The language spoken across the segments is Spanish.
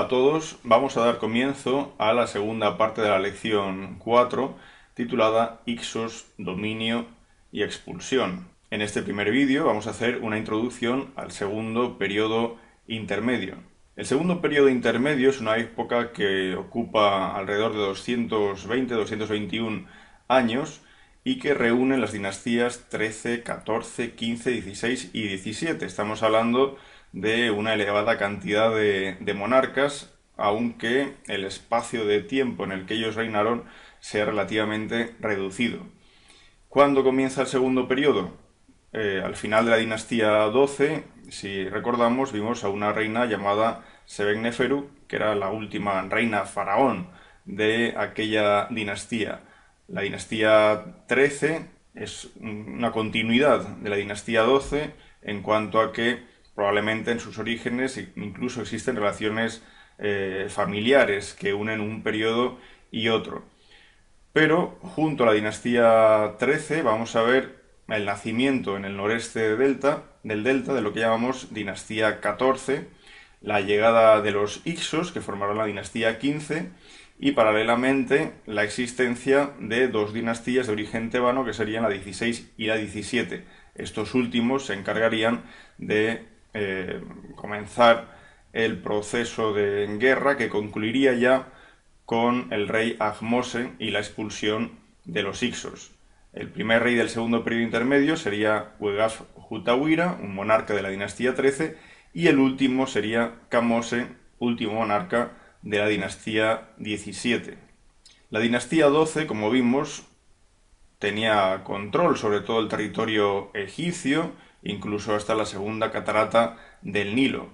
a todos, vamos a dar comienzo a la segunda parte de la lección 4 titulada Ixos, Dominio y Expulsión. En este primer vídeo vamos a hacer una introducción al segundo periodo intermedio. El segundo periodo intermedio es una época que ocupa alrededor de 220-221 años y que reúne las dinastías 13, 14, 15, 16 y 17. Estamos hablando de de una elevada cantidad de, monarcas, aunque el espacio de tiempo en el que ellos reinaron sea relativamente reducido. ¿Cuándo comienza el segundo periodo? Eh, al final de la dinastía XII, si recordamos, vimos a una reina llamada Sebenneferu, que era la última reina faraón de aquella dinastía. La dinastía XIII es una continuidad de la dinastía XII en cuanto a que Probablemente en sus orígenes e incluso existen relaciones eh, familiares que unen un periodo y otro. Pero junto a la dinastía XIII vamos a ver el nacimiento en el noreste delta, del delta de lo que llamamos dinastía XIV, la llegada de los Ixos que formaron la dinastía XV y paralelamente la existencia de dos dinastías de origen tebano que serían la XVI y la XVII. Estos últimos se encargarían de eh, comenzar el proceso de guerra que concluiría ya con el rey Ahmose y la expulsión de los Ixos. El primer rey del segundo periodo intermedio sería Uegas Hutawira, un monarca de la dinastía XIII y el último sería Kamose, último monarca de la dinastía XVII. La dinastía 12, como vimos, tenía control sobre todo el territorio egipcio incluso hasta la segunda catarata del Nilo.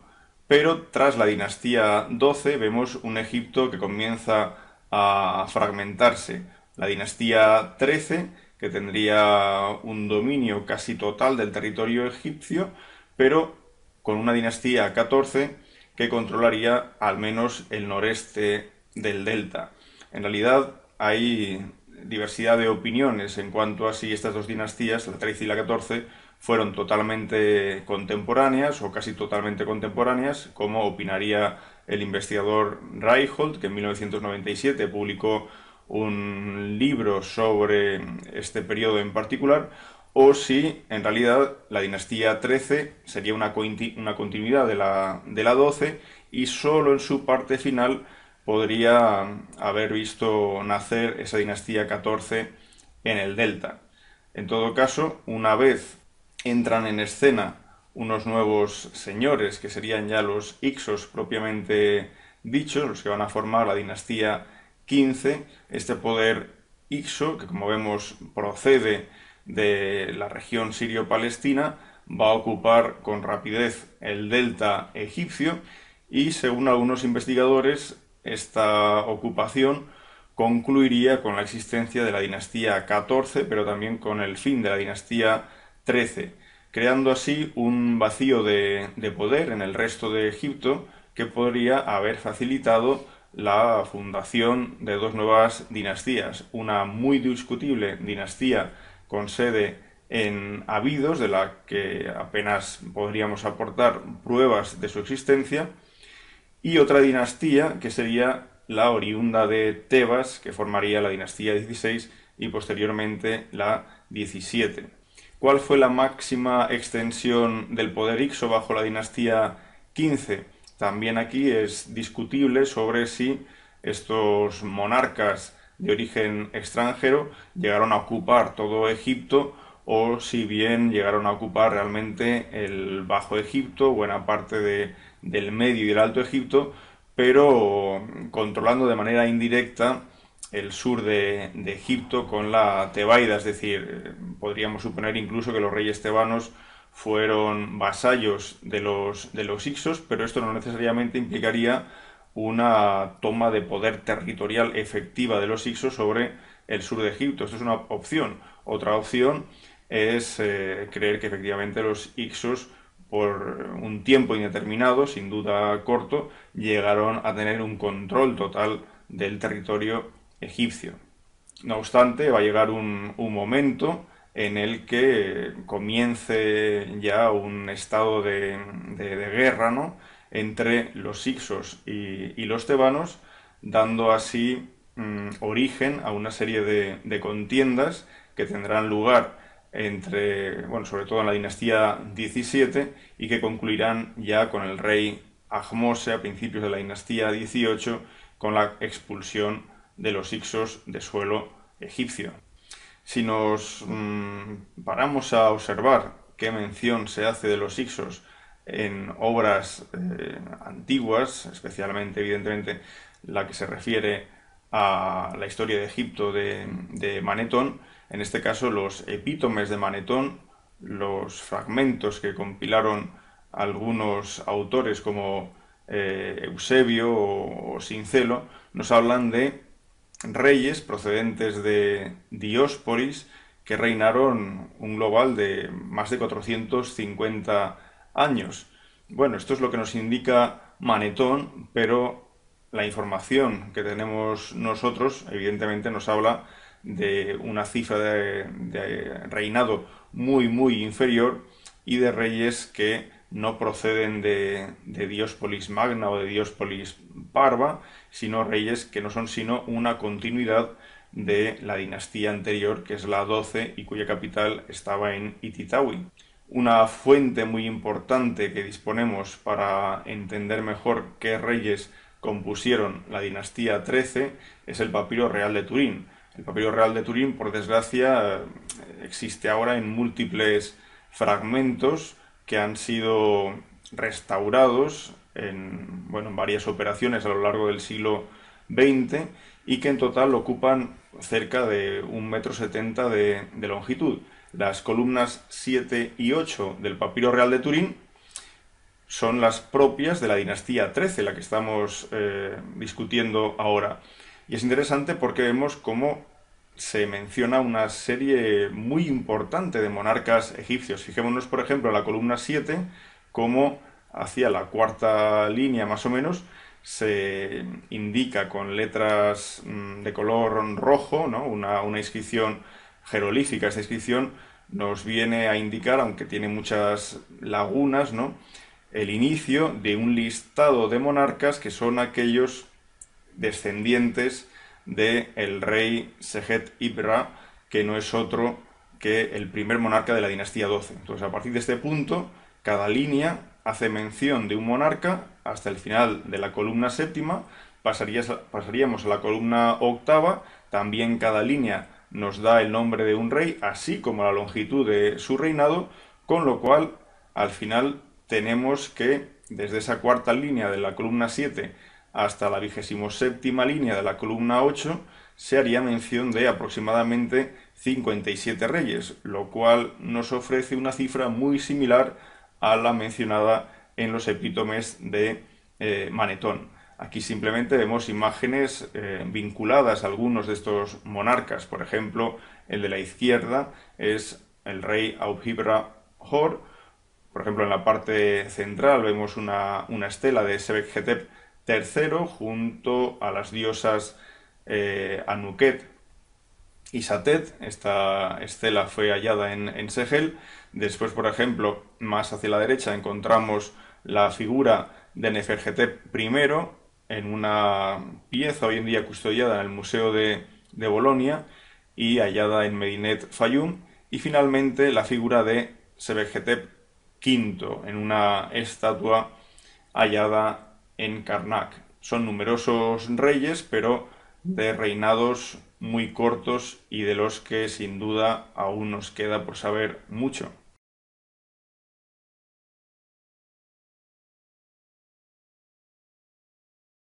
Pero tras la dinastía XII vemos un Egipto que comienza a fragmentarse. La dinastía XIII, que tendría un dominio casi total del territorio egipcio, pero con una dinastía XIV que controlaría al menos el noreste del delta. En realidad hay diversidad de opiniones en cuanto a si estas dos dinastías, la XIII y la XIV, fueron totalmente contemporáneas o casi totalmente contemporáneas, como opinaría el investigador Reichold, que en 1997 publicó un libro sobre este periodo en particular, o si en realidad la dinastía 13 sería una, una continuidad de la, de la y solo en su parte final podría haber visto nacer esa dinastía 14 en el delta. En todo caso, una vez entran en escena unos nuevos señores, que serían ya los Ixos propiamente dichos, los que van a formar la dinastía XV. este poder Ixo, que como vemos procede de la región sirio-palestina, va a ocupar con rapidez el delta egipcio y según algunos investigadores esta ocupación concluiría con la existencia de la dinastía XIV, pero también con el fin de la dinastía 13 creando así un vacío de, poder en el resto de Egipto que podría haber facilitado la fundación de dos nuevas dinastías, una muy discutible dinastía con sede en Abidos, de la que apenas podríamos aportar pruebas de su existencia, y otra dinastía que sería la oriunda de Tebas, que formaría la dinastía 16 y posteriormente la 17. ¿Cuál fue la máxima extensión del poder Ixo bajo la dinastía XV? También aquí es discutible sobre si estos monarcas de origen extranjero llegaron a ocupar todo Egipto o si bien llegaron a ocupar realmente el Bajo Egipto, buena parte del Medio y del Alto Egipto, pero controlando de manera indirecta el sur de, Egipto con la Tebaida, es decir, eh, podríamos suponer incluso que los reyes tebanos fueron vasallos de los, de los Ixos, pero esto no necesariamente implicaría una toma de poder territorial efectiva de los Ixos sobre el sur de Egipto. Esto es una opción. Otra opción es eh, creer que efectivamente los Ixos por un tiempo indeterminado, sin duda corto, llegaron a tener un control total del territorio egipcio. No obstante, va a llegar un, momento en el que comience ya un estado de, guerra ¿no? entre los Ixos y, los tebanos, dando así mm, origen a una serie de, contiendas que tendrán lugar entre, bueno, sobre todo en la dinastía 17 y que concluirán ya con el rey Ahmose a principios de la dinastía 18 con la expulsión de los Ixos de suelo egipcio. Si nos mm, paramos a observar qué mención se hace de los Ixos en obras eh, antiguas, especialmente evidentemente la que se refiere a la historia de Egipto de, Manetón, en este caso los epítomes de Manetón, los fragmentos que compilaron algunos autores como eh, Eusebio o Sincelo, nos hablan de reyes procedentes de Diósporis que reinaron un global de más de 450 años. Bueno, esto es lo que nos indica Manetón, pero la información que tenemos nosotros evidentemente nos habla de una cifra de, de reinado muy muy inferior y de reyes que no proceden de, Diospolis Magna o de Diospolis Parva, sino reyes que no son sino una continuidad de la dinastía anterior, que es la 12 y cuya capital estaba en Ititawi. Una fuente muy importante que disponemos para entender mejor qué reyes compusieron la dinastía XIII es el papiro real de Turín. El papiro real de Turín, por desgracia, existe ahora en múltiples fragmentos, que han sido restaurados en, bueno, varias operaciones a lo largo del siglo XX y que en total ocupan cerca de 1,70 metro de, de longitud. Las columnas 7 y 8 del papiro real de Turín son las propias de la dinastía XIII, la que estamos eh, discutiendo ahora. Y es interesante porque vemos cómo se menciona una serie muy importante de monarcas egipcios. Fijémonos, por ejemplo, en la columna 7, como hacia la cuarta línea más o menos se indica con letras mm, de color rojo, ¿no? una, inscripción jerolífica. Esta inscripción nos viene a indicar, aunque tiene muchas lagunas, ¿no? el inicio de un listado de monarcas que son aquellos descendientes del el rey Sejet Ibra, que no es otro que el primer monarca de la dinastía 12. Entonces, a partir de este punto, cada línea hace mención de un monarca hasta el final de la columna séptima, pasaríamos a la columna octava, también cada línea nos da el nombre de un rey, así como la longitud de su reinado, con lo cual al final tenemos que desde esa cuarta línea de la columna 7 hasta la vigésimo séptima línea de la columna 8 se haría mención de aproximadamente 57 reyes, lo cual nos ofrece una cifra muy similar a la mencionada en los epítomes de eh, Manetón. Aquí simplemente vemos imágenes eh, vinculadas a algunos de estos monarcas. Por ejemplo, el de la izquierda es el rey Auhibra Hor. Por ejemplo, en la parte central vemos una, una estela de Sebekhetep Tercero, junto a las diosas eh, Anuket y Satet, esta estela fue hallada en, en Segel. Después, por ejemplo, más hacia la derecha encontramos la figura de Nefergetep I en una pieza hoy en día custodiada en el Museo de, Bolonia y hallada en Medinet Fayum. Y finalmente la figura de Sebejetep V en una estatua hallada en Karnak. Son numerosos reyes, pero de reinados muy cortos y de los que sin duda aún nos queda por saber mucho.